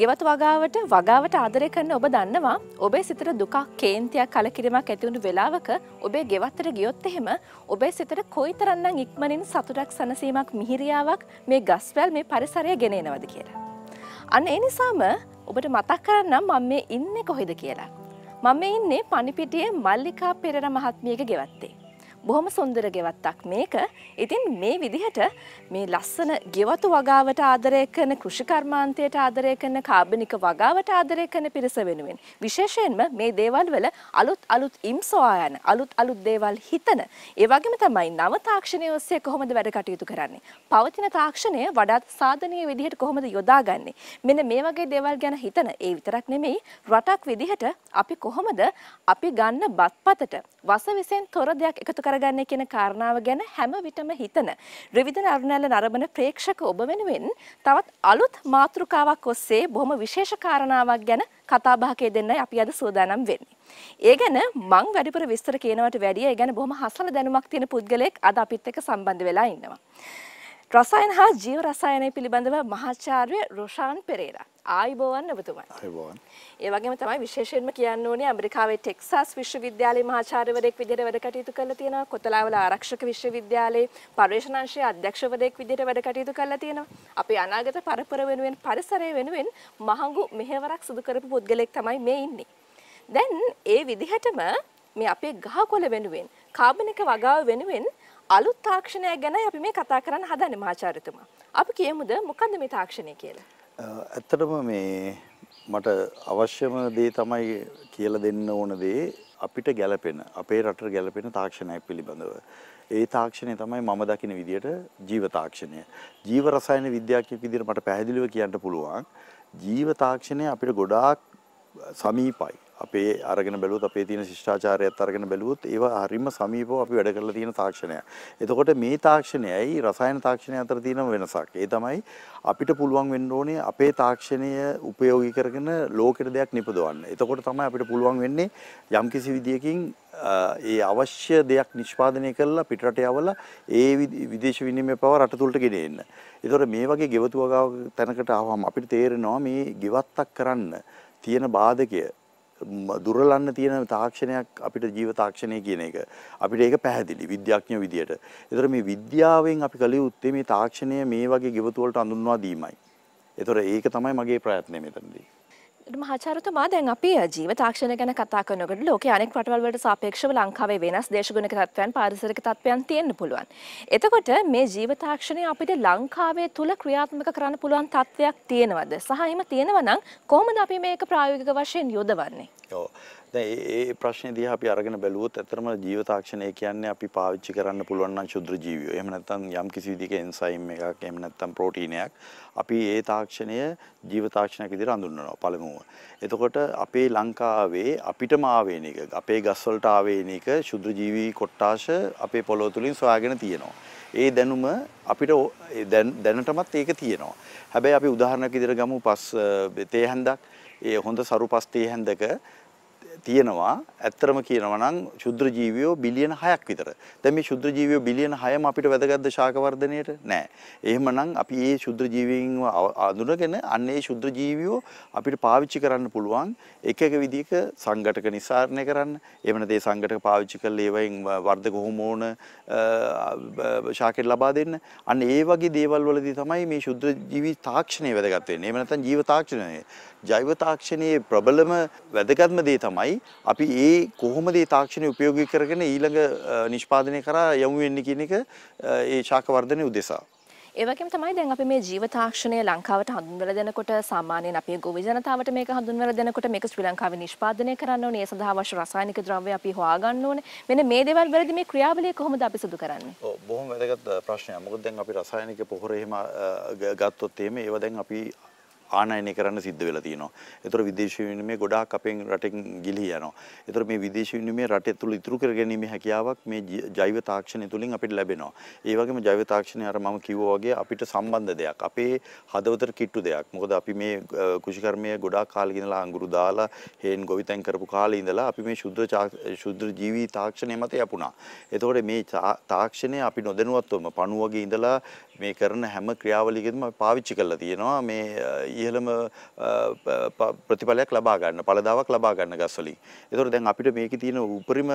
ගෙවතු වගාවට වගාවට ආදරය කරන ඔබ දන්නවා ඔබේ සිතට දුකක් කේන්තියක් කලකිරීමක් ඇතිවුණු වෙලාවක ඔබේ ගෙවත්තට ගියොත් එහෙම ඔබේ සිතට කොයිතරන්නම් ඉක්මනින් සතුටක් සැනසීමක් මිහිරියාවක් මේ ගස්වැල් මේ පරිසරය ගෙනෙනවද කියලා. අන්න ඒ නිසාම ඔබට මතක් කරන්නම් මම මේ ඉන්නේ කොහෙද කියලා. මම ඉන්නේ පණිපිටියේ මල්ලිකා පෙරේර මහත්මියගේ ගෙවත්තේ. බොහොම සුන්දර ගෙවත්තක් මේක. ඉතින් මේ විදිහට මේ ලස්සන ගෙවතු වගාවට ආදරය කරන කෘෂිකර්මාන්තයට ආදරය කරන කාබනික වගාවට ආදරය කරන පිරිස වෙනුවෙන්. විශේෂයෙන්ම මේ දේවල් වල අලුත් අලුත් ඉම්සෝයා යන අලුත් අලුත් දේවල් හිතන. ඒ වගේම තමයි නව තාක්ෂණය ඔස්සේ කොහොමද වැඩ කටයුතු කරන්නේ. පවතින තාක්ෂණය වඩාත් සාධනීය විදිහට කොහොමද යොදාගන්නේ. මෙන්න මේ වගේ දේවල් ගැන හිතන ඒ විතරක් නෙමෙයි රටක් විදිහට අපි කොහොමද අපි ගන්න බත්පතට වස විසෙන් තොර දෙයක් එකතු කර කරගන්නේ කියන කාරණාව ගැන හැම විටම හිතන රිවිදන අරුණැල්ල නරඹන ප්‍රේක්ෂක ඔබ වෙනුවෙන් තවත් අලුත් මාතෘකාවක් ඔස්සේ බොහොම විශේෂ කාරණාවක් ගැන කතාබහකේ දෙන්නයි අපි අද සූදානම් වෙන්නේ. ඒ ගැන මං වැඩිපුර විස්තර කියනවට වැඩිය ඒ ගැන බොහොම හසල දැනුමක් තියෙන පුද්ගලයෙක් අද අපිත් එක්ක සම්බන්ධ වෙලා ඉන්නවා. රසායන හා ජීව රසායනය පිළිබඳව මහාචාර්ය රොෂාන් පෙරේරා. ආයිබෝවන් ඔබතුමන්. ආයිබෝවන්. ඒ වගේම තමයි විශේෂයෙන්ම කියන්න ඕනේ ඇමරිකාවේ ටෙක්සාස් විශ්වවිද්‍යාලයේ මහාචාර්යවරයෙක් විදිහට වැඩ කටයුතු කරලා තියෙනවා. කොතලාවල ආරක්ෂක විශ්වවිද්‍යාලයේ පර්යේෂණ අංශයේ අධ්‍යක්ෂවරයෙක් විදිහට වැඩ කටයුතු කරලා තියෙනවා. අපේ අනාගත පරපර වෙනුවෙන් පරිසරය වෙනුවෙන් මහඟු මෙහෙවරක් සිදු කරපු පුද්ගලෙක් තමයි මේ ඉන්නේ. දැන් ඒ විදිහටම මේ අපේ ගහකොළ වෙනුවෙන් කාබනික වගාව වෙනුවෙන් අලුත් තාක්ෂණය ගැන අපි මේ කතා කරන්න හදන්නේ මහාචාර්යතුමා. අපි කියමුද මොකද්ද මේ තාක්ෂණය කියලා? ඇත්තටම මේ මට අවශ්‍යම දේ තමයි කියලා දෙන්න ඕන දේ අපිට ගැලපෙන අපේ රටට ගැලපෙන තාක්ෂණයක් පිළිබඳව. ඒ තාක්ෂණය තමයි මම දකින විදිහට ජීව තාක්ෂණය. ජීව රසායන විද්‍යාඥයෙක් විදිහට මට පැහැදිලිව කියන්න පුළුවන් ජීව තාක්ෂණය අපිට ගොඩාක් සමීපයි. අපේ අරගෙන බැලුවොත් අපේ තියෙන ශිෂ්ටාචාරයත් අරගෙන බැලුවොත් ඒවා හරිම සමීපව අපි වැඩ කරලා තියෙන තාක්ෂණය. එතකොට මේ තාක්ෂණයයි රසායන තාක්ෂණය අතර තියෙන වෙනසක්. ඒ තමයි අපිට පුළුවන් වෙන්න ඕනේ අපේ තාක්ෂණය උපයෝගී කරගෙන ලෝකෙට දෙයක් නිපදවන්න. එතකොට තමයි අපිට පුළුවන් වෙන්නේ යම්කිසි විදියකින් ඒ අවශ්‍ය දෙයක් නිෂ්පාදනය කරලා පිටරට යවලා ඒ විදේශ විනිමය පව රට තුළට ගෙන එන්න. ඒතකොට මේ වගේ ගෙවතු වගාව තැනකට ආවම අපිට තේරෙනවා මේ ගෙවත්තක් කරන්න තියෙන බාධකය දුරලන්න තියෙන තාක්ෂණයක් අපිට ජීව තාක්ෂණය කියන එක. අපිට ඒක පැහැදිලි විද්‍යාඥ විදියට. ඒතර මේ විද්‍යාවෙන් අපි කළ යුත්තේ මේ තාක්ෂණය මේ වගේ ගෙවතු වලට අඳුන්වා දීමයි. ඒතර ඒක තමයි මගේ ප්‍රයත්නය මෙතනදී. මහාචාරතුමා දැන් අපි ජීව තාක්ෂණ ගැන කතා කරනකොට ලෝකයේ අනෙක් රටවල් වලට සාපේක්ෂව ලංකාවේ වෙනස් දේශගුණික තත්ත්වයන් පාරිසරික තත්ත්වයන් තියෙන්න පුළුවන්. එතකොට මේ ජීව තාක්ෂණය අපිට ලංකාවේ තුල ක්‍රියාත්මක කරන්න පුළුවන් තත්ත්වයක් තියෙනවද? සහ එහෙම තියෙනවා නම් කොහොමද අපි මේක ප්‍රායෝගික වශයෙන් යොදවන්නේ? ඔව්. දැන් ඒ ප්‍රශ්නේ දිහා අපි අරගෙන බැලුවොත් ඇත්තටම ජීව තාක්ෂණය කියන්නේ අපි පාවිච්චි කරන්න පුළුවන් නම් ශුද්‍ර ජීවියෝ. එහෙම නැත්නම් යම් කිසි විදිහක එන්සයිම් එකක්, එහෙම නැත්නම් ප්‍රෝටීනයක් අපි ඒ තාක්ෂණය ජීව තාක්ෂණයක් විදිහට හඳුන්වනවා පළමුව. එතකොට අපේ ලංකාවේ අපිටම ආවේන එක, අපේ ගස්වලට ආවේන එක ශුද්‍ර ජීවී කොට්ටාෂ අපේ පොළොව තුලින් සොයාගෙන තියෙනවා. ඒ දැනුම අපිට දැනටමත් ඒක තියෙනවා. හැබැයි අපි උදාහරණයක් විදිහට ගමු පස් තේ හැන්දක්, ඒ හොඳ සරු පස් තේ හැන්දක තියෙනවා ඇත්තරම කියනවා නම් ශුද්‍ර ජීවියෝ බිලියන 6ක් විතර. දැන් මේ ශුද්‍ර ජීවියෝ බිලියන 6ම අපිට වැදගත්ද ශාක වර්ධනයට? නෑ. එහෙමනම් අපි මේ ශුද්‍ර ජීවීන්ව අඳුනගෙන අන්න ඒ ශුද්‍ර ජීවියෝ අපිට පාවිච්චි කරන්න පුළුවන් එක එක විදිහක සංඝටක නිස්සාරණය කරන්න. එහෙම නැත්නම් ඒ සංඝටක පාවිච්චි කරලා ඒවයින් වර්ධක හෝමෝන ශාකයට ලබා දෙන්න. අන්න ඒ වගේ දේවල් වලදී තමයි මේ ශුද්‍ර ජීවී තාක්ෂණය වැදගත් වෙන්නේ. එහෙම නැත්නම් ජීව තාක්ෂණය. ජෛව තාක්ෂණයේ ප්‍රබලම වැදගත්ම දේ තමයි තමයි අපි ඒ කොහොමද ඒ තාක්ෂණය උපයෝගී කරගෙන ඊළඟ නිෂ්පාදනය කරා යමු වෙන්නේ කියන එක ඒ ශාක වර්ධනය උදෙසා ඒවගේම තමයි දැන් අපි මේ ජීව තාක්ෂණය ලංකාවට හඳුන්වලා දෙනකොට සාමාන්‍යයෙන් අපේ ගොවි ජනතාවට මේක හඳුන්වලා දෙනකොට මේක ශ්‍රී ලංකාවේ නිෂ්පාදනය කරන්න ඕනේ ඒ සඳහා අවශ්‍ය රසායනික ද්‍රව්‍ය අපි හොයාගන්න ඕනේ මෙන්න මේ දේවල් වලදී මේ ක්‍රියාවලිය කොහොමද අපි සිදු කරන්නේ ඔව් බොහොම වැදගත් ප්‍රශ්නයක් මොකද දැන් අපි රසායනික පොහොර එහෙම ගත්තොත් එහෙම ඒවා දැන් අපි ආනයනය කරන්න සිද්ධ වෙලා තියෙනවා. ඒතර විදේශ විනිමය ගොඩාක් අපෙන් රටෙන් ගිලිහි යනවා. ඒතර මේ විදේශ විනිමය රටේ තුල ඉතුරු කර ගැනීමේ හැකියාවක් මේ ජෛව තාක්ෂණය තුලින් අපිට ලැබෙනවා. ඒ වගේම ජෛව තාක්ෂණය අර මම කිව්වා වගේ අපිට සම්බන්ධ දෙයක්. අපේ හදවතට කිට්ටු දෙයක්. මොකද අපි මේ කෘෂිකර්මය ගොඩාක් කාලෙක ඉඳලා අඟුරු දාලා හේන් ගොවිතැන් කරපු කාලේ ඉඳලා අපි මේ ශුද්ධ ශුද්ධ ජීවි තාක්ෂණය මත යපුණා. ඒතකොට මේ තාක්ෂණය අපි නොදැනුවත්වම පණුව වගේ ඉඳලා මේ කරන හැම ක්‍රියාවලියකදීම අපි පාවිච්චි කරලා තියෙනවා මේ ඉහළම ප්‍රතිඵලයක් ලබා ගන්න පළදාවක් ලබා ගන්න ගස් වලින්. ඒතකොට දැන් අපිට මේකේ තියෙන උපරිම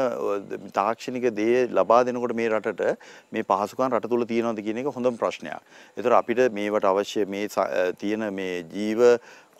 තාක්ෂණික දේ ලබා දෙනකොට මේ රටට මේ පහසුකම් රට තුල තියෙනවද කියන එක හොඳම ප්‍රශ්නයක්. ඒතකොට අපිට මේවට අවශ්‍ය මේ තියෙන මේ ජීව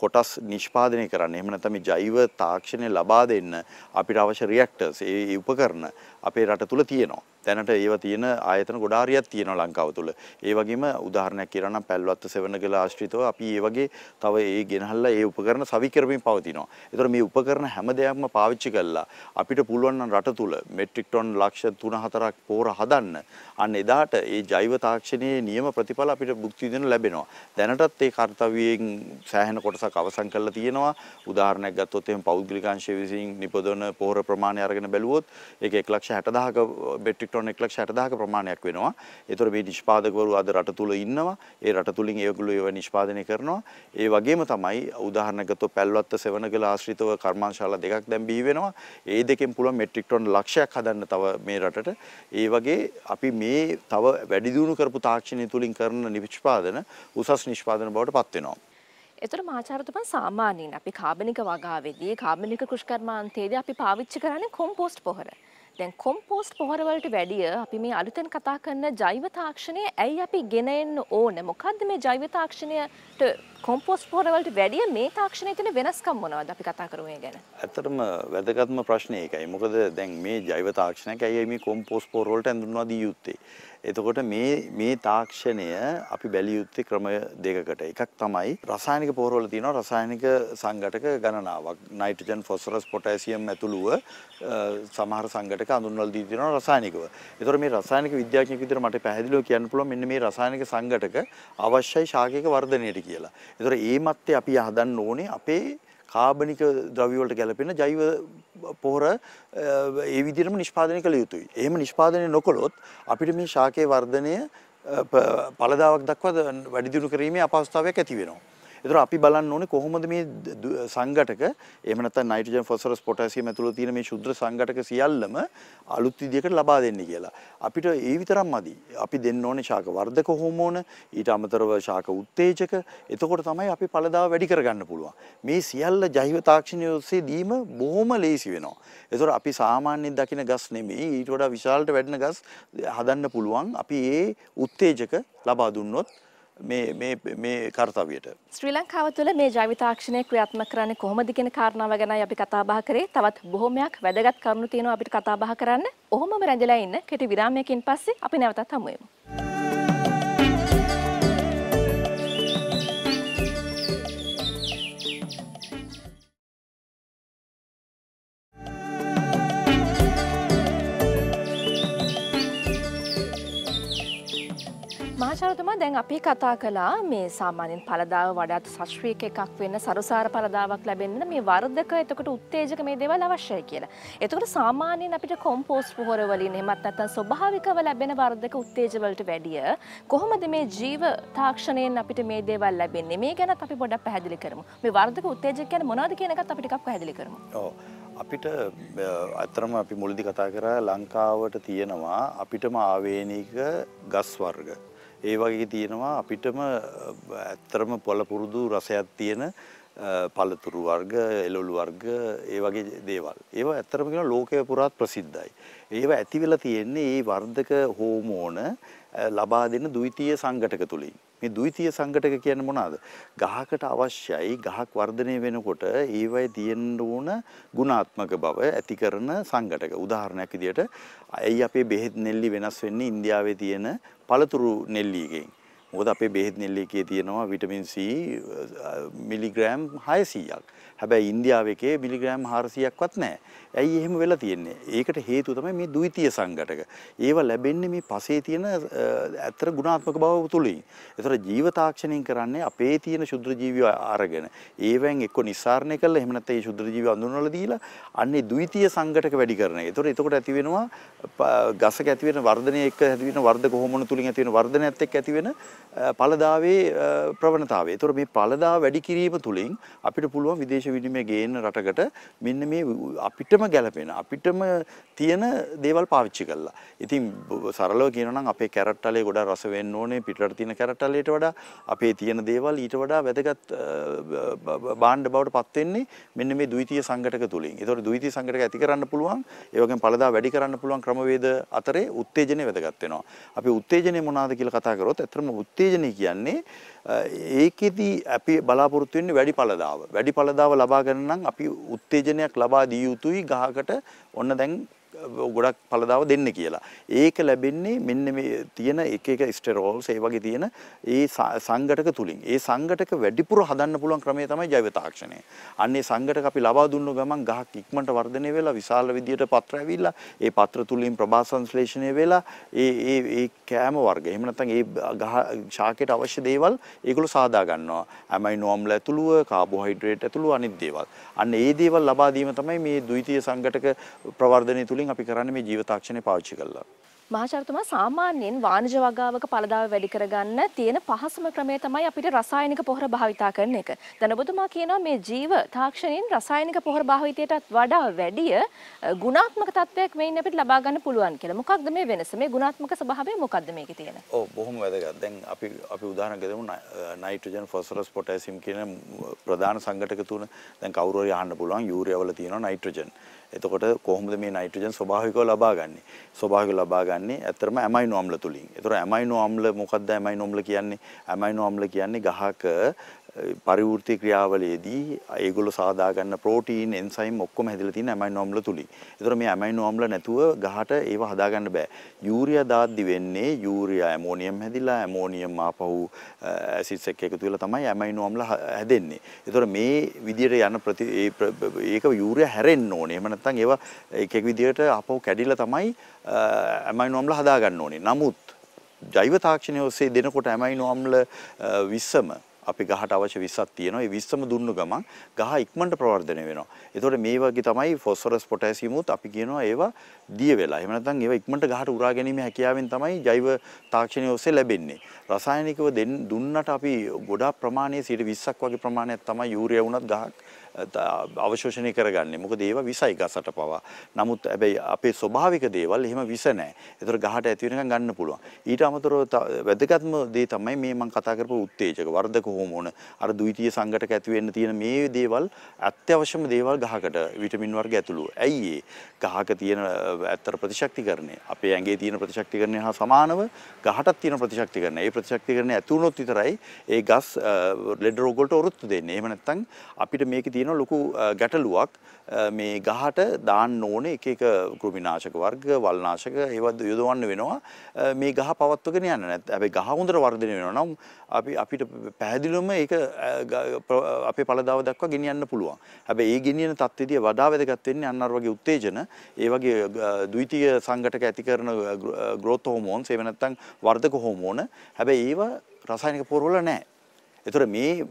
කොටස් නිෂ්පාදනය කරන්න එහම නැතම ජෛව තාක්ෂණය ලබා දෙන්න අපිට අවශ්‍ය රියක්ටර්ස් ඒ උපකරන අපේ රට තුළ තියෙනවා. තැනට ඒව තියෙන ආයතන ගොඩාරියක් තියෙනවා ලංකාව තුළ. ඒ වගේම උදාහරණයක් කියනවා නම් පැල්වත්ත සෙවණගල ආශ්‍රිතව අපි ඒ වගේ තව ඒ ගෙනහල්ලා ඒ උපකරණ සවි කරමින් පවතිනවා. ඒතර මේ උපකරණ හැම දෙයක්ම පාවිච්චි කළා අපිට පුළුවන් නම් රට තුළ මෙට්‍රික් ටොන් ලක්ෂ 3-4ක් පෝර හදන්න. අන්න එදාට ඒ ජෛව තාක්ෂණයේ නියම ප්‍රතිඵල අපිට භුක්ති විඳින්න ලැබෙනවා. දැනටත් ඒ කාර්යයෙන් සෑහෙන කොටසක් අවසන් කරලා තියෙනවා. උදාහරණයක් ගත්තොත් එහෙම පෞද්ගලික අංශය විසින් නිපදවන පෝර ප්‍රමාණය අරගෙන බැලුවොත් ඒක 1 ලක්ෂ 60000ක මෙට්‍රික් ඉලෙක්ට්‍රෝන 1,60,000ක ප්‍රමාණයක් වෙනවා. ඒතර මේ නිෂ්පාදකවරු අද රට තුල ඉන්නවා. ඒ රට තුලින් ඒගොල්ලෝ ඒව නිෂ්පාදනය කරනවා. ඒ වගේම තමයි උදාහරණයක් ගත්තොත් පැල්වත්ත සෙවණගල ආශ්‍රිතව කර්මාන්ශාලා දෙකක් දැන් බිහි වෙනවා. ඒ දෙකෙන් පුළුවන් මෙට්‍රික් ටොන් ලක්ෂයක් හදන්න තව මේ රටට. ඒ වගේ අපි මේ තව වැඩි දියුණු කරපු තාක්ෂණය තුලින් කරන නිෂ්පාදන උසස් නිෂ්පාදන බවට පත් වෙනවා. එතර මාචාරතුමන් සාමාන්‍යයෙන් අපි කාබනික වගාවෙදී කාබනික කෘෂිකර්මාන්තයේදී අපි පාවිච්චි කරන්නේ කොම්පෝස්ට් පොහොර. දැන් කොම්පෝස්ට් පොහොරවලට වැඩිය අපි මේ අලුතෙන් කතා කරන ජෛව තාක්ෂණය ඇයි අපි ගෙන එන්න ඕන? මොකද්ද මේ ජෛව තාක්ෂණයට කොම්පෝස්ට් පොහොරවලට වැඩිය මේ තාක්ෂණයේ තියෙන වෙනස්කම් මොනවද අපි කතා කරුවේ ගැන? ඇත්තටම වැදගත්ම ප්‍රශ්නේ ඒකයි. මොකද දැන් මේ ජෛව තාක්ෂණයක් ඇයි මේ කොම්පෝස්ට් පොහොරවලට ඇඳුන්වා දී යුත්තේ? එතකොට මේ මේ තාක්ෂණය අපි බැලිය යුත්තේ ක්‍රම දෙකකට. එකක් තමයි රසායනික පොහොරවල තියෙනවා රසායනික සංඝටක ගණනාවක්. නයිට්‍රජන්, ෆොස්ෆරස්, පොටෑසියම් ඇතුළුව සමහර සංඝටක අඳුන්වලා දී තියෙනවා රසායනිකව. ඒතකොට මේ රසායනික විද්‍යාඥයෙක් විදිහට මට පැහැදිලිව කියන්න පුළුවන් මෙන්න මේ රසායනික සංඝටක අවශ්‍යයි ශාකයක වර්ධනයට කියලා. ඒතර ඒ මත්තේ අපි හදන්න ඕනේ අපේ කාබනික ද්‍රව්‍යවලට ගැලපෙන ජෛව පොහොර ඒ විදිහටම නිෂ්පාදනය කළ යුතුයි. එහෙම නිෂ්පාදනය නොකළොත් අපිට මේ ශාකයේ වර්ධනය පළදාවක් දක්වා වැඩි දියුණු කිරීමේ අපහසුතාවයක් ඇති වෙනවා. ඒතර අපි බලන්න ඕනේ කොහොමද මේ සංඝටක එහෙම නැත්නම් නයිට්‍රජන් ෆොස්ෆරස් පොටෑසියම් ඇතුළේ තියෙන මේ ශුද්ධ සංඝටක සියල්ලම අලුත් විදියකට ලබා දෙන්නේ කියලා. අපිට ඒ විතරක්ම අදි. අපි දෙන්න ඕනේ ශාක වර්ධක හෝමෝන, ඊට අමතරව ශාක උත්තේජක. එතකොට තමයි අපි ඵලදාව වැඩි කරගන්න පුළුවන්. මේ සියල්ල ජෛව තාක්ෂණය ඔස්සේ දීම බොහොම ලේසි වෙනවා. ඒතර අපි සාමාන්‍යයෙන් දකින ගස් නෙමෙයි ඊට වඩා විශාලට වැඩෙන ගස් හදන්න පුළුවන්. අපි ඒ උත්තේජක ලබා දුන්නොත් මේ කර්තවයට. ශ්‍රී ලංකාව තුළ මේ ජෛවිතාක්ෂණය ක්‍රියාත්ම කරන්නේ කොහොමද කියන කාරණාව ගැනයි අපි කතා බහ කරේ. තවත් බොහොමයක් වැදගත් කරුණු තියෙනවා අපිට කතා බහ කරන්න. ඔහොමම රැඳිලා ඉන්න කෙටි විරාමයකින් පස්සේ අපි නැවතත් හමු වෙමු. ඔබතුමා දැන් අපි කතා කළා මේ සාමාන්‍යයෙන් පළදාව වඩාත් සශ්‍රීක එකක් වෙන්න සරුසාර පළදාවක් ලැබෙන්න මේ වර්ධක එතකොට උත්තේජක මේ දේවල් අවශ්‍යයි කියලා. එතකොට සාමාන්‍යයෙන් අපිට කොම්පෝස්ට් පොහොර වලින් එහෙමත් නැත්නම් ස්වභාවිකව ලැබෙන වර්ධක උත්තේජ වලට වැඩිය කොහොමද මේ ජීව තාක්ෂණයෙන් අපිට මේ දේවල් ලැබෙන්නේ? මේ ගැනත් අපි පොඩ්ඩක් පැහැදිලි කරමු. මේ වර්ධක උත්තේජක කියන්නේ මොනවද කියන එකත් අපි ටිකක් පැහැදිලි කරමු. ඔව්. අපිට අතරම අපි මුලදි කතා කරා ලංකාවට තියෙනවා අපිටම ආවේනික ගස් වර්ග ඒ වගේ තියෙනවා අපිටම ඇත්තරම පොළ පුරුදු රසයක් තියෙන පළතුරු වර්ග එළවලු වර්ග ඒ වගේ දේවල්. ඒවා ඇත්තරම කියන ලෝකය පුරාත් ප්‍රසිද්ධයි. ඒවා ඇති වෙලා තියෙන්නේ මේ වර්ධක හෝමෝන ලබා දෙන ද්විතීය සංඝටක තුලින්. මේ ද්විතීය සංගටක කියන්නේ මොනවාද? ගහකට අවශ්‍යයි ගහක් වර්ධනය වෙනකොට ඒවයි තියෙන්න ඕන ගුණාත්මක බව ඇති කරන සංගටක. උදාහරණයක් විදිහට ඇයි අපේ බෙහෙත් නෙල්ලි වෙනස් වෙන්නේ ඉන්දියාවේ තියෙන පළතුරු නෙල්ලියකින්. මොකද අපේ බෙහෙත් නෙල්ලි එකේ තියෙනවා විටමින් C මිලිග්‍රෑම් 600ක්. හැබැයි ඉන්දියාවේ එකේ මිලිග්‍රෑම් 400ක්වත් නැහැ. ඇයි එහෙම වෙලා තියෙන්නේ? ඒකට හේතුව තමයි මේ ද්විතීය සංඝටක. ඒවා ලැබෙන්නේ මේ පසේ තියෙන අතර ගුණාත්මක බව තුලින්. ඒතර ජීව තාක්ෂණයෙන් කරන්නේ අපේ තියෙන ශුද්‍ර ජීවිව අරගෙන ඒවෙන් එක්ක නිස්සාරණය කරලා එහෙම නැත්නම් ඒ ශුද්‍ර ජීවිව අඳුනවලා දීලා අන්නේ ද්විතීය සංඝටක වැඩි කරන. ඒතර එතකොට ඇති වෙනවා ගසක ඇති වෙන වර්ධනය එක්ක ඇති වෙන වර්ධක හෝමෝන තුලින් ඇති වෙන වර්ධනයත් එක්ක ඇති වෙන පළදාවේ ප්‍රවණතාවය. ඒතර මේ පළදා වැඩි කිරීම තුලින් අපිට පුළුවන් විදේශ විනිමය ගේන රටකට මෙන්න මේ අපිට අපිටම ගැලපෙන අපිටම තියෙන දේවල් පාවිච්චි කළා. ඉතින් සරලව කියනනම් අපේ කැරට්ටලේ ගොඩා රස වෙන්න ඕනේ පිටරට තියෙන කැරට්ටලේට වඩා අපේ තියෙන දේවල් ඊට වඩා වැදගත් භාණ්ඩ බවට පත් වෙන්නේ මෙන්න මේ ද්විතීය සංගටක තුලින්. ඒතකොට ද්විතීය සංගටක ඇති කරන්න පුළුවන් ඒ වගේම පළදා වැඩි කරන්න පුළුවන් ක්‍රමවේද අතරේ උත්තේජනය වැදගත් වෙනවා. අපි උත්තේජනය මොනවාද කියලා කතා කරොත් ඇත්තටම උත්තේජනය කියන්නේ ඒකෙදී අපි බලාපොරොත්තු වෙන්නේ වැඩි පළදාව. වැඩි පළදාව ලබා ගන්න නම් අපි උත්තේජනයක් ලබා දිය යුතුයි ගහකට ඔන්න දැන් ගොඩක් පළදාව දෙන්න කියලා. ඒක ලැබෙන්නේ මෙන්න මේ තියෙන එක එක ස්ටෙරෝල්ස් ඒ වගේ තියෙන ඒ සංගටක තුලින්. ඒ සංගටක වැඩිපුර හදන්න පුළුවන් ක්‍රමය තමයි ජෛව තාක්ෂණය. අන්න ඒ සංගටක අපි ලබා දුන්නු ගමන් ගහක් ඉක්මනට වර්ධනය වෙලා විශාල විදියට පත්‍ර ඇවිල්ලා ඒ පත්‍ර තුලින් ප්‍රභා සංශ්ලේෂණය වෙලා ඒ ඒ ඒ කෑම වර්ග එහෙම නැත්නම් ඒ ගහ ශාකයට අවශ්‍ය දේවල් ඒගොල්ලෝ සාදා ගන්නවා. ඇමයිනෝ අම්ල ඇතුළුව, කාබෝහයිඩ්‍රේට් ඇතුළුව අනිත් දේවල්. අන්න ඒ දේවල් ලබා දීම තමයි මේ ද්විතීය සංගටක ප්‍රවර්ධනය තුලින් තුළින් අපි කරන්නේ මේ ජීව තාක්ෂණය පාවිච්චි කරලා. මහාචාර්යතුමා සාමාන්‍යයෙන් වාණිජ වගාවක පළදාව වැඩි කරගන්න තියෙන පහසුම ක්‍රමය තමයි අපිට රසායනික පොහොර භාවිතා කරන එක. දැන් ඔබතුමා කියනවා මේ ජීව තාක්ෂණයෙන් රසායනික පොහොර භාවිතයටත් වඩා වැඩිය ගුණාත්මක තත්වයක් මේින් අපිට ලබා ගන්න පුළුවන් කියලා. මොකක්ද මේ වෙනස? මේ ගුණාත්මක ස්වභාවය මොකක්ද මේකේ තියෙන? ඔව් බොහොම වැදගත්. දැන් අපි අපි උදාහරණ ගමු නයිට්‍රජන්, ෆොස්ෆරස්, පොටෑසියම් කියන ප්‍රධාන සංඝටක තුන දැන් කවුරු හරි අහන්න පුළුවන් යූරියා වල තියෙනවා නයිට්‍රජන්. එතකොට කොහොමද මේ නයිට්‍රජන් ස්වභාවිකව ලබා ගන්නේ? ස්වභාවිකව ලබා ගන්නේ ඇත්තරම ඇමයිනෝ අම්ල තුලින්. ඒතර ඇමයිනෝ අම්ල මොකක්ද ඇමයිනෝ අම්ල කියන්නේ? ඇමයිනෝ අම්ල කියන්නේ ගහක පරිවෘත්ති ක්‍රියාවලයේදී ඒගොල්ලෝ සාදා ගන්න ප්‍රෝටීන් එන්සයිම් ඔක්කොම හැදිලා තියෙන ඇමයිනෝ අම්ල තුලින්. ඒතර මේ ඇමයිනෝ අම්ල නැතුව ගහට ඒව හදා ගන්න බෑ. යූරියා දාද්දි වෙන්නේ යූරියා ඇමෝනියම් හැදිලා ඇමෝනියම් ආපහු ඇසිඩ්ස් එක්ක එකතු වෙලා තමයි ඇමයිනෝ අම්ල හැදෙන්නේ. ඒතර මේ විදියට යන ප්‍රති ඒක යූරියා හැරෙන්න ඕනේ. එහෙම නැත්නම් ඒව එක එක විදියට ආපහු කැඩිලා තමයි ඇමයිනෝ අම්ල හදා ගන්න ඕනේ. නමුත් ජෛව තාක්ෂණය ඔස්සේ දෙනකොට ඇමයිනෝ අම්ල 20ම අපි ගහට අවශ්‍ය විස්සක් තියෙනවා. ඒ විස්සම දුන්නු ගමන් ගහ ඉක්මනට ප්‍රවර්ධනය වෙනවා. ඒතකොට මේ වගේ තමයි ෆොස්ෆරස් පොටෑසියම් උත් අපි කියනවා ඒවා දිය වෙලා. එහෙම නැත්නම් ඒවා ඉක්මනට ගහට උරා ගැනීමේ හැකියාවෙන් තමයි ජෛව තාක්ෂණය ඔස්සේ ලැබෙන්නේ. රසායනිකව දුන්නට අපි ගොඩාක් ප්‍රමාණයේ 20ක් වගේ ප්‍රමාණයක් තමයි යූරියා වුණත් ගහක් අවශෝෂණය කරගන්නේ. මොකද ඒවා විසයි ගසට පවා. නමුත් හැබැයි අපේ ස්වභාවික දේවල් එහෙම විස නැහැ. ඒතර ගහට ඇති වෙනකන් ගන්න පුළුවන්. ඊට අමතරව වැදගත්ම දේ තමයි මේ මම කතා කරපු උත්තේජක වර්ධක හෝමෝන. අර ද්විතීය සංඝටක ඇති වෙන්න තියෙන මේ දේවල් අත්‍යවශ්‍යම දේවල් ගහකට විටමින් වර්ග ඇතුළු. ඇයි ඒ? ගහක තියෙන ඇත්තට ප්‍රතිශක්තිකරණය අපේ ඇඟේ තියෙන ප්‍රතිශක්තිකරණය හා සමානව ගහටත් තියෙන ප්‍රතිශක්තිකරණය. ඒ ප්‍රතිශක්තිකරණය ඇති වුණොත් විතරයි ඒ ගස් ලෙඩ රෝග වලට ඔරොත්තු දෙන්නේ. එහෙම නැත්නම් අපිට මේකේ තියෙන ලොකු ගැටලුවක් මේ ගහට දාන්න ඕනේ එක එක කෘමිනාශක වර්ග වල්නාශක ඒවත් යොදවන්න වෙනවා මේ ගහ පවත්වගෙන යන්න නැත් හැබැයි ගහ හොඳට වර්ධනය වෙනවා නම් අපි අපිට පැහැදිලිවම ඒක අපේ පළදාව දක්වා ගෙනියන්න පුළුවන් හැබැයි ඒ ගෙනියන තත්ත්වෙදී වඩා වැදගත් වෙන්නේ අන්න අර වගේ උත්තේජන ඒ වගේ ද්විතීය සංඝටක ඇති කරන growth hormones එහෙම නැත්නම් වර්ධක හෝමෝන හැබැයි ඒවා රසායනික පොරවල නැහැ එතකොට මේ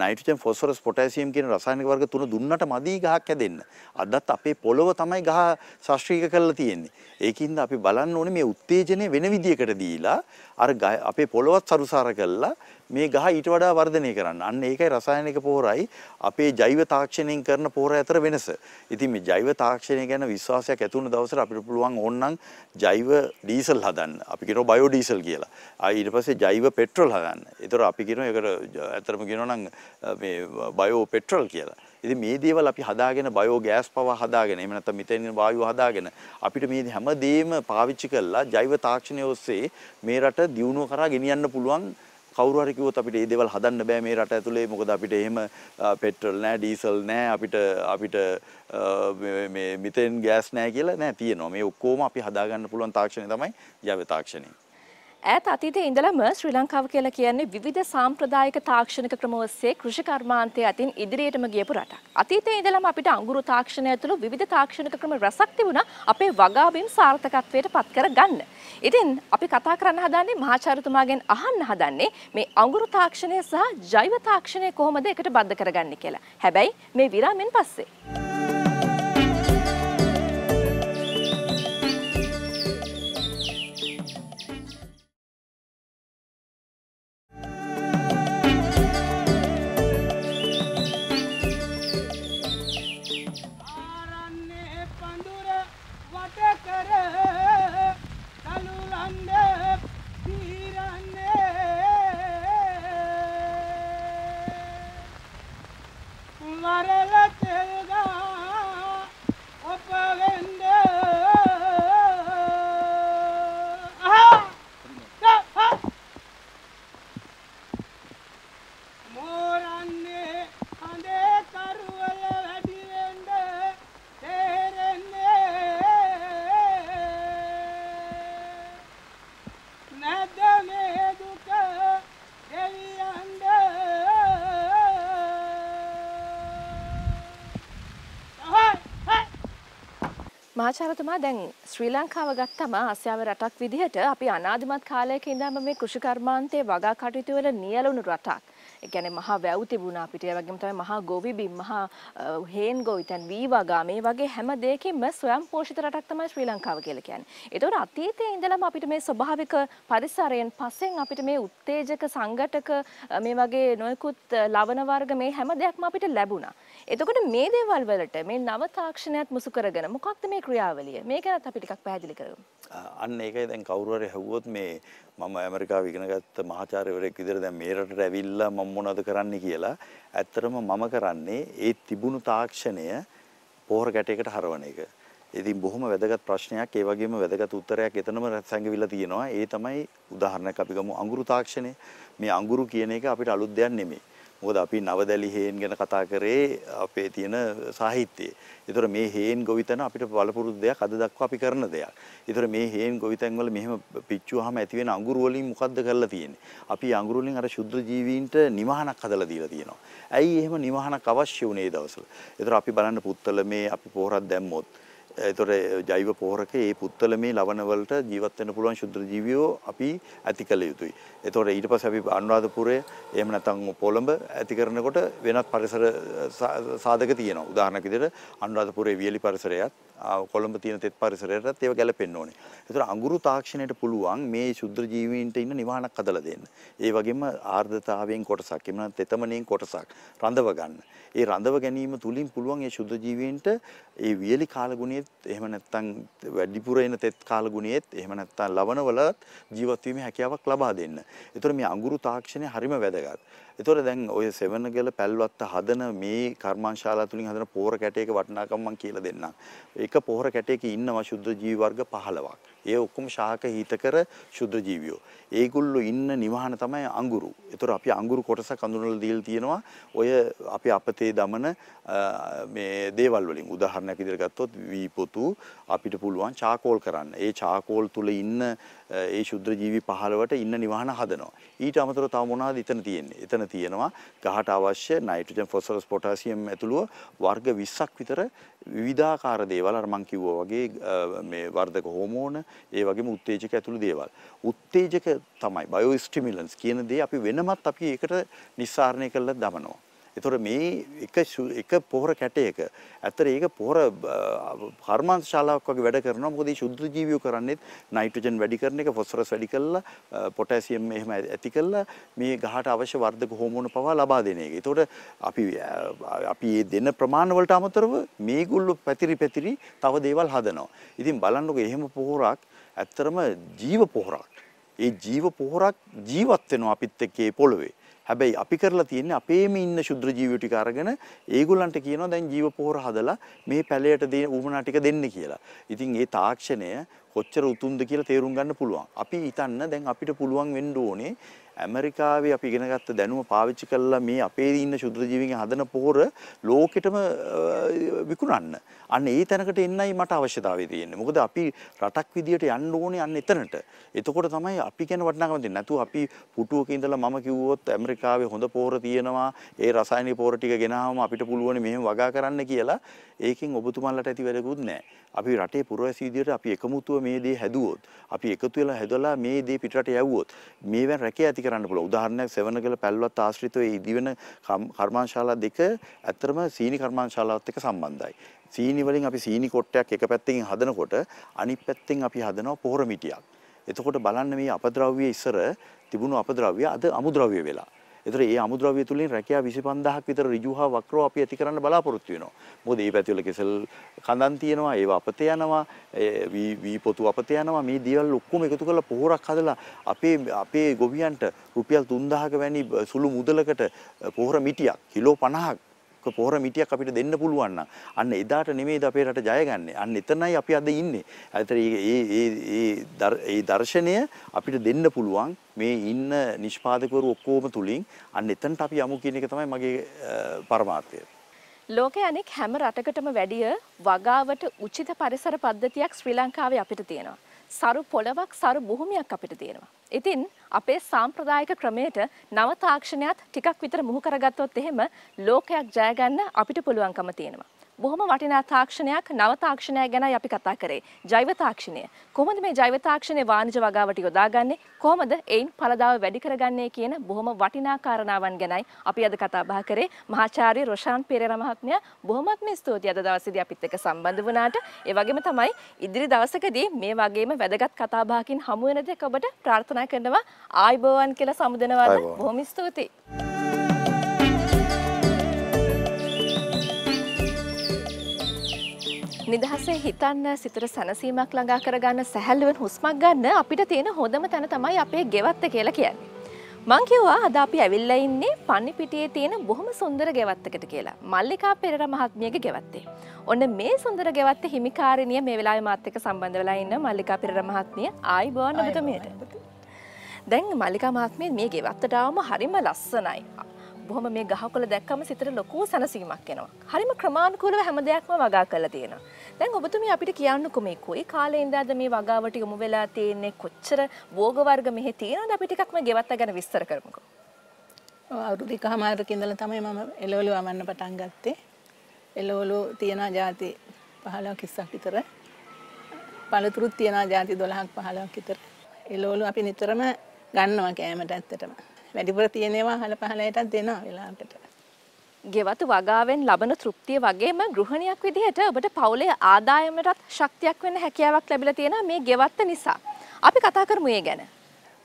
නයිට්‍රජන් ෆොස්ෆරස් පොටෑසියම් කියන රසායනික වර්ග තුන දුන්නට මදි ගහක් හැදෙන්න. අදත් අපේ පොළව තමයි ගහ ශාස්ත්‍රීය කරලා තියෙන්නේ. ඒකින්ද අපි බලන්න ඕනේ මේ උත්තේජනය වෙන විදියකට දීලා අර අපේ පොළවත් සරුසාර කරලා මේ ගහ ඊට වඩා වර්ධනය කරන්න. අන්න ඒකයි රසායනික පොහොරයි අපේ ජෛව තාක්ෂණයෙන් කරන පොහොර අතර වෙනස. ඉතින් මේ ජෛව තාක්ෂණය ගැන විශ්වාසයක් ඇති වුණ දවසට අපිට පුළුවන් ඕනනම් ජෛව ඩීසල් හදන්න. අපි කියනවා බයෝ ඩීසල් කියලා. ආ ඊට පස්සේ ජෛව පෙට්‍රල් හදන්න. ඒතර අපි කියනවා ඒකට ඇත්තටම කියනවා නම් මේ බයෝ පෙට්‍රල් කියලා. ඉතින් මේ දේවල් අපි හදාගෙන බයෝ ගෑස් පව හදාගෙන එහෙම නැත්නම් මිතෙන් වායුව හදාගෙන අපිට මේ හැමදේම පාවිච්චි කරලා ජෛව තාක්ෂණය ඔස්සේ මේ රට දියුණුව කරා ගෙනියන්න පුළුවන් කවුරු හරි කිව්වොත් අපිට මේ දේවල් හදන්න බෑ මේ රට ඇතුලේ මොකද අපිට එහෙම පෙට්‍රල් නෑ ඩීසල් නෑ අපිට අපිට මේ මිතෙන් ගෑස් නෑ කියලා නෑ තියෙනවා මේ ඔක්කොම අපි හදාගන්න පුළුවන් තාක්ෂණය තමයි ජෛව තාක්ෂණය ඈත අතීතයේ ඉඳලම ශ්‍රී ලංකාව කියලා කියන්නේ විවිධ සාම්ප්‍රදායික තාක්ෂණික ක්‍රම ඔස්සේ කෘෂිකර්මාන්තය අතින් ඉදිරියටම ගියපු රටක්. අතීතයේ ඉඳලම අපිට අඟුරු තාක්ෂණය ඇතුළු විවිධ තාක්ෂණික ක්‍රම රසක් තිබුණා අපේ වගාබිම් සාර්ථකත්වයට පත් කරගන්න. ඉතින් අපි කතා කරන්න හදන්නේ මහාචාර්යතුමාගෙන් අහන්න හදන්නේ මේ අඟුරු තාක්ෂණය සහ ජෛව තාක්ෂණය කොහොමද එකට බද්ධ කරගන්නේ කියලා. හැබැයි මේ විරාමෙන් පස්සේ මහාචාර්යතුමා දැන් ශ්‍රී ලංකාව ගත්තම ආසියාව රටක් විදිහට අපි අනාදිමත් කාලයක ඉඳන්ම මේ කෘෂිකර්මාන්තයේ වගා කටයුතු වල නියැලුණු රටක්. ගැන මහා වැව් තිබුණා අපිට ඒ වගේම තමයි මහා ගොවිබිම් මහා හේන් ගොවිතැන් වීවාගා මේ වගේ හැම දෙයකින්ම ස්වයං පෝෂිත රටක් තමයි ශ්‍රී ලංකාව කියලා කියන්නේ. ඒතකොට අතීතයේ ඉඳලම අපිට මේ ස්වභාවික පරිසරයෙන් පස්සෙන් අපිට මේ උත්තේජක සංගටක මේ වගේ නොයෙකුත් ලවණ වර්ග මේ හැම දෙයක්ම අපිට ලැබුණා. එතකොට මේ දේවල් වලට මේ නව තාක්ෂණයත් මුසු කරගෙන මොකක්ද මේ ක්‍රියාවලිය? මේක ගැනත් අපි ටිකක් පැහැදිලි කරමු. අන්න ඒකයි දැන් කවුරු හරි හවුවොත් මේ මම ඇමරිකාව ඉගෙනගත්ත මහාචාර්යවරයෙක් විදිහට දැන් මේ රටට ඇවිල්ලා මම මොනවද කරන්න කියලා ඇත්තටම මම කරන්නේ ඒ තිබුණු තාක්ෂණය පොහොර ගැටයකට හරවන එක. ඉතින් බොහොම වැදගත් ප්‍රශ්නයක් ඒ වගේම වැදගත් උත්තරයක් එතනම සංගවිලා තියෙනවා. ඒ තමයි උදාහරණයක් අපි ගමු අඟුරු තාක්ෂණය. මේ අඟුරු කියන එක අපිට අලුත් දෙයක් නෙමෙයි. මොකද අපි නවදැලි හේන් ගැන කතා කරේ අපේ තියෙන සාහිත්‍යයේ. ඒතර මේ හේන් ගොවිතැන අපිට බලපුරුදු දෙයක් අද දක්වා අපි කරන දෙයක්. ඒතර මේ හේන් ගොවිතැන් වල මෙහෙම පිච්චුවාම ඇති වෙන අඟුරු වලින් මොකද්ද කරලා තියෙන්නේ? අපි අඟුරු වලින් අර ශුද්ධ ජීවීන්ට නිවහනක් හදලා දීලා තියෙනවා. ඇයි එහෙම නිවහනක් අවශ්‍ය වුණේ දවසල? ඒතර අපි බලන්න පුත්තල මේ අපි පොහොරක් දැම්මොත් එතකොට ජෛව පෝරකේ මේ පුත්තල මේ ලවණවලට ජීවත් වෙන්න පුළුවන් ශුද්ධ ජීවියෝ අපි ඇති කළ යුතුයි. එතකොට ඊට පස්සේ අපි අනුරාධපුරය එහෙම නැත්නම් පොළඹ ඇති කරනකොට වෙනත් පරිසර සාධක තියෙනවා. උදාහරණයක් විදිහට අනුරාධපුරයේ වියලි පරිසරයත් කොළඹ තියෙන තෙත් පරිසරයටත් ඒව ගැලපෙන්න ඕනේ. ඒතර අඟුරු තාක්ෂණයට පුළුවන් මේ ශුද්ධ ජීවීන්ට ඉන්න නිවහනක් හදලා දෙන්න. ඒ වගේම ආර්ද්‍රතාවයෙන් කොටසක්, එහෙම නැත්නම් තෙතමනෙන් කොටසක් රඳව ගන්න. ඒ රඳව ගැනීම තුලින් පුළුවන් ඒ ශුද්ධ ජීවීන්ට ඒ වියලි කාලගුණයේත් එහෙම නැත්නම් වැඩිපුර එන තෙත් කාලගුණයේත් එහෙම නැත්නම් ලවණවලත් ජීවත් වීමේ හැකියාවක් ලබා දෙන්න. ඒතර මේ අඟුරු තාක්ෂණය හරිම වැදගත්. ඒතොර දැන් ඔය සෙවනගල පැල්වත්ත හදන මේ කර්මාන්ශාලා තුලින් හදන පොහොර කැටයක වටිනාකම මම කියලා දෙන්නම්. එක පොහොර කැටයක ඉන්නවා ශුද්ධ ජීව වර්ග 15ක්. ඒ ඔක්කොම ශාක හිතකර ශුද්ධ ජීවියෝ. ඒගොල්ලෝ ඉන්න නිවහන තමයි අඟුරු. ඒතර අපි අඟුරු කොටසක් අඳුනලා දීලා තියෙනවා. ඔය අපි අපතේ දමන මේ දේවල් වලින් උදාහරණයක් විදිහට ගත්තොත් වීපොතු අපිට පුළුවන් චාකෝල් කරන්න. ඒ චාකෝල් තුල ඉන්න ඒ ශුද්ධ ජීවි 15ට ඉන්න නිවහන හදනවා. ඊට අමතරව තව මොනවද එතන තියෙන්නේ? එතන තියෙනවා ගහට අවශ්‍ය නයිට්‍රජන් ෆොස්ෆරස් පොටාසියම් ඇතුළුව වර්ග 20ක් විතර විවිධාකාර දේවල් අර මං කිව්වා වගේ මේ වර්ධක හෝමෝන ඒ වගේම උත්තේජක ඇතුළු දේවල්. උත්තේජක තමයි බයෝ ස්ටිමියුලන්ට්ස් කියන දේ අපි වෙනමත් අපි ඒකට නිස්සාරණය කරලා දමනවා. එතොට මේ එක එක පොහොර කැටයක ඇතර ඒක පොහොර හර්මාන් ශාලාවක් වගේ වැඩ කරන මොකද ශුද්ධ ජීවිය කරන්නෙත් නයිට්‍රජන් වැඩි කරන එක ෆොස්ෆරස් වැඩි කරලා පොටෑසියම් එහෙම ඇති කරලා මේ ගහට අවශ්‍ය වර්ධක හෝමෝන පවා ලබා දෙන එක. එතකොට අපි අපි මේ දෙන ප්‍රමාණවලට අමතරව මේගොල්ලෝ පැතිරි පැතිරි තව දේවල් හදනවා. ඉතින් බලන්නකෝ එහෙම පොහොරක් ඇත්තරම ජීව පොහොරක්. ඒ ජීව පොහොරක් ජීවත් වෙනවා අපිත් එක්ක ඒ පොළවේ. හැබැයි අපි කරලා තියෙන්නේ අපේම ඉන්න ශුද්‍ර ජීවියෝ ටික අරගෙන ඒගොල්ලන්ට කියනවා දැන් ජීව පොහොර හදලා මේ පැලයට දෙන උමනා ටික දෙන්න කියලා. ඉතින් ඒ තාක්ෂණය කොච්චර උතුම්ද කියලා තේරුම් ගන්න පුළුවන්. අපි හිතන්න දැන් අපිට පුළුවන් වෙන්න ඕනේ ඇමරිකාවේ අපි ඉගෙනගත්ත දැනුම පාවිච්චි කරලා මේ අපේ ඉන්න ශුද්‍ර ජීවීන් හදන පොහොර ලෝකෙටම විකුණන්න. අන්න ඒ තැනකට එන්නයි මට අවශ්‍යතාවය තියෙන්නේ. මොකද අපි රටක් විදියට යන්න ඕනේ අන්න එතනට. එතකොට තමයි අපි ගැන වටිනාකම දෙන්නේ. නැතුව අපි පුටුවක ඉඳලා මම කිව්වොත් ඇමරිකාවේ හොඳ පොහොර තියෙනවා. ඒ රසායනික පොහොර ටික ගෙනාවම අපිට පුළුවන් මෙහෙම වගා කරන්න කියලා. ඒකෙන් ඔබතුමන්ලට ඇති වැඩකුත් නැහැ. අපි රටේ පුරවැසි විදියට අපි එකමුතුව මේ දේ හැදුවොත්, අපි එකතු වෙලා හැදලා මේ දේ පිටරට යවුවොත්, මේවෙන් රැකේ ඇති නැති කරන්න පුළුවන්. උදාහරණයක් සෙවණගල පැල්වත් ආශ්‍රිතව ඉදිවෙන කර්මාන්ශාලා දෙක ඇත්තරම සීනි කර්මාන්ශාලාවත් එක්ක සම්බන්ධයි. සීනි වලින් අපි සීනි කොට්ටයක් එක පැත්තකින් හදනකොට අනිත් පැත්තෙන් අපි හදනවා පොහොර මිටියක්. එතකොට බලන්න මේ අපද්‍රව්‍ය ඉස්සර තිබුණු අපද්‍රව්‍ය අද අමුද්‍රව්‍ය වෙලා. ඒතර ඒ අමුද්‍රව්‍ය තුලින් රැකියා 25000ක් විතර ඍජු හා වක්‍රව අපි ඇති කරන්න බලාපොරොත්තු වෙනවා. මොකද මේ පැතිවල කෙසල් කඳන් තියෙනවා, ඒව අපත යනවා, වී පොතු අපත යනවා. මේ දේවල් ඔක්කොම එකතු කරලා පොහොරක් හදලා අපේ අපේ ගොවියන්ට රුපියල් 3000ක වැනි සුළු මුදලකට පොහොර මිටියක් කිලෝ 50ක් පොහොර මිටියක් අපිට දෙන්න පුළුවන් නම් අන්න එදාට නෙමෙයිද අපේ රට ජය ගන්න. අන්න එතනයි අපි අද ඉන්නේ. අතර ඒ දර්ශනය අපිට දෙන්න පුළුවන් මේ ඉන්න නිෂ්පාදකවරු ඔක්කොම තුලින් අන්න එතනට අපි යමු කියන එක තමයි මගේ පරමාර්ථය. ලෝකයේ අනෙක් හැම රටකටම වැඩිය වගාවට උචිත පරිසර පද්ධතියක් ශ්‍රී ලංකාවේ අපිට තියෙනවා. සරු පොළවක් සරු බොහොමයක් අපිට තියෙනවා. ඉතින් අපේ සාම්ප්‍රදායික ක්‍රමයට නව තාක්ෂණයත් ටිකක් විතර මුහු කරගත්තොත් එහෙම ලෝකයක් ජයගන්න අපිට පුළුවන්කම තියෙනවා. බොහොම වටිනා තාක්ෂණයක් නව තාක්ෂණයක් ගැනයි අපි කතා කරේ. ජෛව තාක්ෂණය. කොහොමද මේ ජෛව තාක්ෂණය වාණිජ වගාවට යොදාගන්නේ? කොහොමද ඒයින් ඵලදාව වැඩි කරගන්නේ කියන බොහොම වටිනා කාරණාවන් ගැනයි අපි අද කතා බහ කරේ. මහාචාර්ය රොෂාන් පෙරේරා මහත්මයා බොහොමත්ම ස්තුතියි අද දවසේදී අපිත් එක්ක සම්බන්ධ වුණාට. ඒ වගේම තමයි ඉදිරි දවසකදී මේ වගේම වැදගත් කතා බහකින් හමු වෙන දෙයක් ඔබට ප්‍රාර්ථනා කරනවා. ආයිබෝවන් කියලා සමුදනවාද? බොහොම ස්තුතියි. නිදහසේ හිතන්න සිතට සැනසීමක් ළඟා කරගන්න සැහැල්ලුවෙන් හුස්මක් ගන්න අපිට තියෙන හොඳම තැන තමයි අපේ ගෙවත්ත කියලා කියන්නේ. මං කිව්වා අද අපි ඇවිල්ලා ඉන්නේ පන්නිපිටියේ තියෙන බොහොම සුන්දර ගෙවත්තකට කියලා. මල්ලිකා පෙරේරා මහත්මියගේ ගෙවත්තේ. ඔන්න මේ සුන්දර ගෙවත්තේ හිමිකාරිනිය මේ වෙලාවේ මාත් එක්ක සම්බන්ධ වෙලා ඉන්න මල්ලිකා පෙරේරා මහත්මිය ආයිබෝන් ඔබතුමියට. දැන් මල්ලිකා මහත්මිය මේ ගෙවත්තට ආවම හරිම ලස්සනයි. බොහොම මේ ගහකොළ දැක්කම සිතට ලොකු සැනසීමක් එනවා. හරිම ක්‍රමානුකූලව හැම දෙයක්ම වගා කරලා තියෙනවා. දැන් ඔබතුමිය අපිට කියන්නකෝ මේකෝ. ඒ කාලේ ඉඳලාද මේ වගාවට යොමු වෙලා තියෙන්නේ කොච්චර භෝග වර්ග මෙහි තියෙනවද අපි ටිකක් මේ ගෙවත්ත ගැන විස්තර කරමුකෝ. අවුරුදු දෙකමාරක ඉඳලා තමයි මම එළවලු වවන්න පටන් ගත්තේ. එළවලු තියන જાති 15ක් 20ක් විතර. පළතුරුත් තියන જાති 12ක් 15ක් විතර. එළවලු අපි නිතරම ගන්නවා කෑමට ඇත්තටම. වැඩිපුර තියෙනවා අහල පහල අයටත් දෙනවා වෙලාවකට. ගෙවතු වගාවෙන් ලබන තෘප්තිය වගේම ගෘහණියක් විදිහට ඔබට පවුලේ ආදායමටත් ශක්තියක් වෙන්න හැකියාවක් ලැබිලා තියෙනවා මේ ගෙවත්ත නිසා. අපි කතා කරමු ඒ ගැන.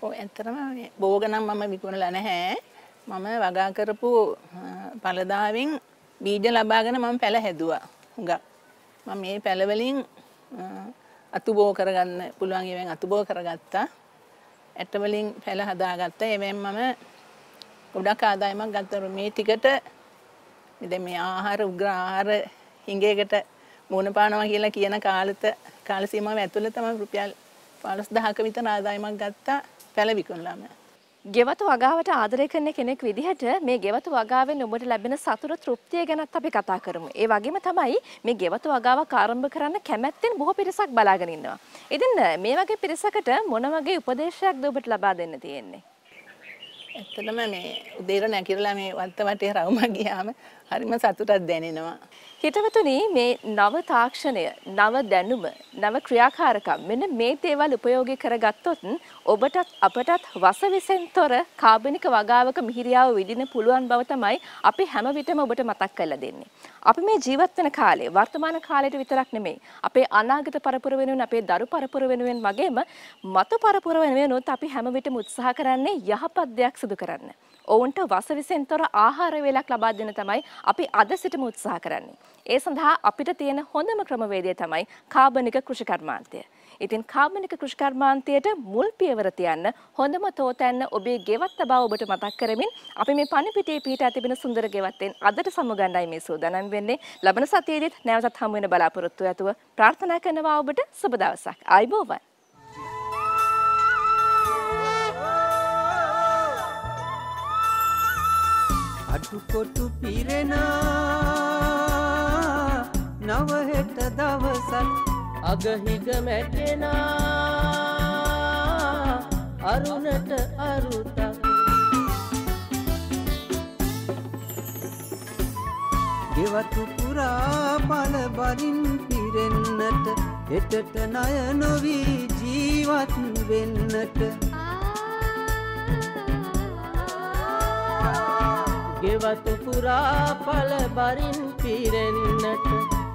ඔව් ඇත්තටම බෝග නම් මම විකුණලා නැහැ. මම වගා කරපු පළදාවෙන් බීජ ලබාගෙන මම පැළ හැදුවා හුඟක් මම මේ පැළවලින් අතුබෝ කරගන්න පුළුවන් ඒවෙන් අතුබෝ කරගත්තා ඇට වලින් පැල හදාගත්තා. එවෙන් මම ගොඩක් ආදායමක් ගත්තා. මේ ටිකට දැන් මේ ආහාර උග්‍ර ආහාර හිඟයකට මුණ පානවා කියලා කියන කාලෙත කාල සීමාව ඇතුළත මම රුපියල් 15000ක විතර ආදායමක් ගත්තා පැල විකුණලාම. ගෙවතු වගාවට ආදරය කරන කෙනෙක් විදිහට මේ ගෙවතු වගාවෙන් ඔබට ලැබෙන සතුට තෘප්තිය ගැනත් අපි කතා කරමු. ඒ වගේම තමයි මේ ගෙවතු වගාවක් ආරම්භ කරන්න කැමැත්තෙන් බොහෝ පිරිසක් බලාගෙන ඉන්නවා. ඉතින් මේ වගේ පිරිසකට මොන වගේ උපදේශයක්ද ඔබට ලබා දෙන්න තියෙන්නේ? ඇත්තටම මේ උදේට නැගිටලා මේ වත්ත වටේ රවුම ගියාම හරිම සතුටක් දැනෙනවා. හිතවතුනි මේ නව තාක්ෂණය, නව දැනුම, නව ක්‍රියාකාරකම් මෙන්න මේ දේවල් ප්‍රයෝගික කරගත්තොත් ඔබටත් අපටත් වසවිසෙන් තොර කාබනික වගාවක මිහිරියාව විඳින්න පුළුවන් බව තමයි අපි හැම විටම ඔබට මතක් කරලා දෙන්නේ. අපි මේ ජීවත් වෙන කාලේ වර්තමාන කාලයට විතරක් නෙමෙයි අපේ අනාගත පරපුර වෙනුවෙන් අපේ දරු පරපුර වෙනුවෙන් වගේම මතු පරපුර වෙනුවෙන් අපි හැම විටම උත්සාහ කරන්නේ යහපත් දෙයක් සිදු කරන්න. ඔවුන්ට වසවිසෙන් තොර ආහාර වේලක් ලබා දෙන තමයි අපි අද සිටම උත්සාහ කරන්නේ. ඒ සඳහා අපිට තියෙන හොඳම ක්‍රමවේදය තමයි කාබනික කෘෂිකර්මාන්තය. ඉතින් කාබනික කෘෂිකර්මාන්තයට මුල් පියවර තියන්න හොඳම තෝතැන්න ඔබේ ගෙවත් තබා ඔබට මතක් කරමින් අපි මේ පණිපිටේ පිහිටා තිබෙන සුන්දර ගෙවත්තෙන් අදට සමුගන්නයි මේ සූදානම් වෙන්නේ. ලබන සතියේදීත් නැවතත් හමු වෙන බලාපොරොත්තු ඇතුව ප්‍රාර්ථනා කරනවා ඔබට සුබ දවසක්. ආයුබෝවන්. කටුකොටු පිරෙනා නවහෙට දවසත් අගහිග මැටෙනා අරුණට අරුතක් ගෙවතු පුරා පල බරින් පිරෙන්නට එටට ණය නොවී ජීවත් වෙන්නට ආ ගෙවතු පුරා පල බරින් පිරෙන්නට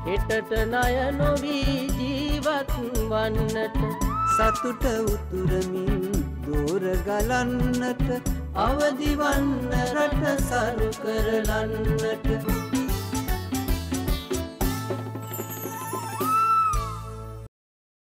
හෙටට ණය නොවී ජීවත් වන්නට සතුට උතුරමින් දෝර ගලන්නට අවදිවන්න රට සරු කරලන්නට